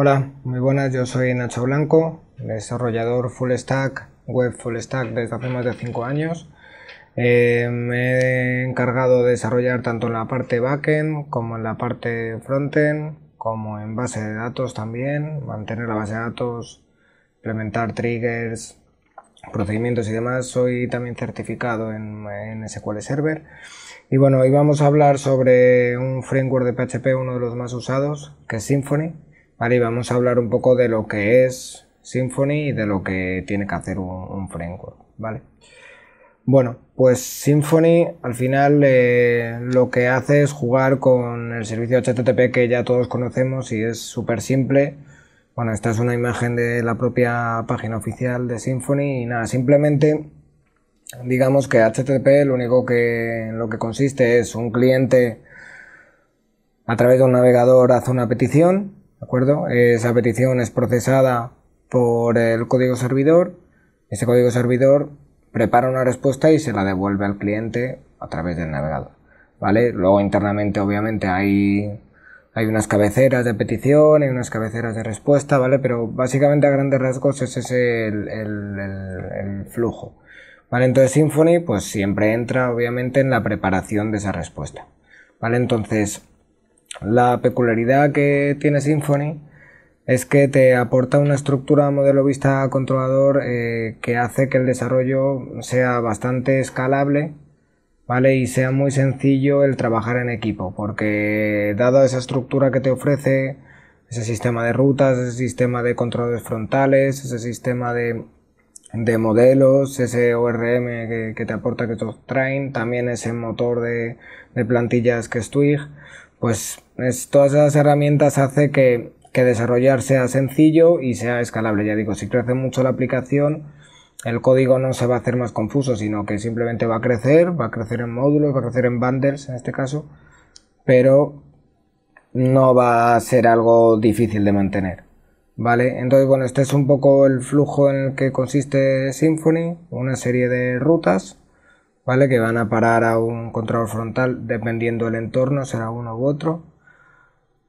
Hola, muy buenas, yo soy Nacho Blanco, desarrollador full stack, web full stack desde hace más de 5 años. Eh, me he encargado de desarrollar tanto en la parte backend como en la parte frontend, como en base de datos también, mantener la base de datos, implementar triggers, procedimientos y demás. Soy también certificado en, en SQL Server. Y bueno, hoy vamos a hablar sobre un framework de PHP, uno de los más usados, que es Symfony Vale, y vamos a hablar un poco de lo que es Symfony y de lo que tiene que hacer un, framework, ¿vale? Bueno, pues Symfony al final eh, lo que hace es jugar con el servicio HTTP que ya todos conocemos y es súper simple. Bueno, esta es una imagen de la propia página oficial de Symfony y nada, simplemente digamos que HTTP lo único que lo que consiste es un cliente a través de un navegador hace una petición ¿De acuerdo? Esa petición es procesada por el código servidor. Ese código servidor prepara una respuesta y se la devuelve al cliente a través del navegador. ¿Vale? Luego internamente obviamente hay, hay unas cabeceras de petición, y unas cabeceras de respuesta, ¿vale? Pero básicamente a grandes rasgos ese es el, el, el flujo. ¿Vale? Entonces Symfony pues siempre entra obviamente en la preparación de esa respuesta. ¿Vale? Entonces la peculiaridad que tiene Symfony es que te aporta una estructura modelo vista controlador eh, que hace que el desarrollo sea bastante escalable ¿vale? y sea muy sencillo el trabajar en equipo, porque dada esa estructura que te ofrece, ese sistema de rutas, ese sistema de controles frontales, ese sistema de, modelos, ese ORM que, te aporta que te traen, también ese motor de, de plantillas que es Twig, pues todas esas herramientas hace que, que, desarrollar sea sencillo y sea escalable. Ya digo, si crece mucho la aplicación, el código no se va a hacer más confuso, sino que simplemente va a crecer, va a crecer en módulos, va a crecer en bundles en este caso, pero no va a ser algo difícil de mantener. ¿Vale? Entonces, bueno, este es un poco el flujo en el que consiste Symfony, una serie de rutas ¿vale? Que van a parar a un control frontal dependiendo del entorno, será uno u otro.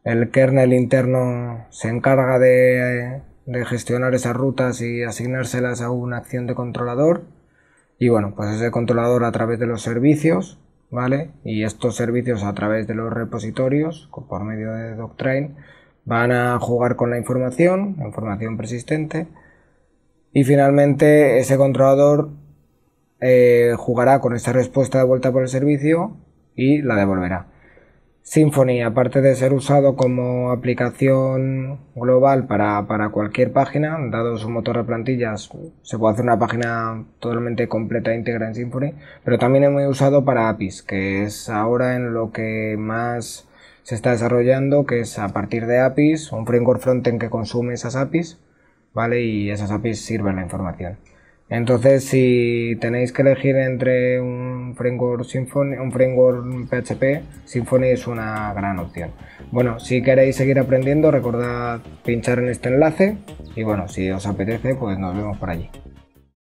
El kernel interno se encarga de, gestionar esas rutas y asignárselas a una acción de controlador. Y bueno, pues ese controlador a través de los servicios, ¿vale? Y estos servicios a través de los repositorios, por medio de Doctrine, van a jugar con la información, la información persistente. Y finalmente ese controlador eh, jugará con esta respuesta de vuelta por el servicio y la devolverá. Symfony, aparte de ser usado como aplicación global para, cualquier página, dado su motor de plantillas, se puede hacer una página totalmente completa e íntegra en Symfony, pero también es muy usado para APIs, que es ahora en lo que más se está desarrollando, que es a partir de APIs, un framework frontend que consume esas APIs, ¿vale? Y esas APIs sirven la información. Entonces, si tenéis que elegir entre un framework un framework PHP, Symfony es una gran opción. Bueno, si queréis seguir aprendiendo, recordad pinchar en este enlace y bueno, si os apetece, pues nos vemos por allí.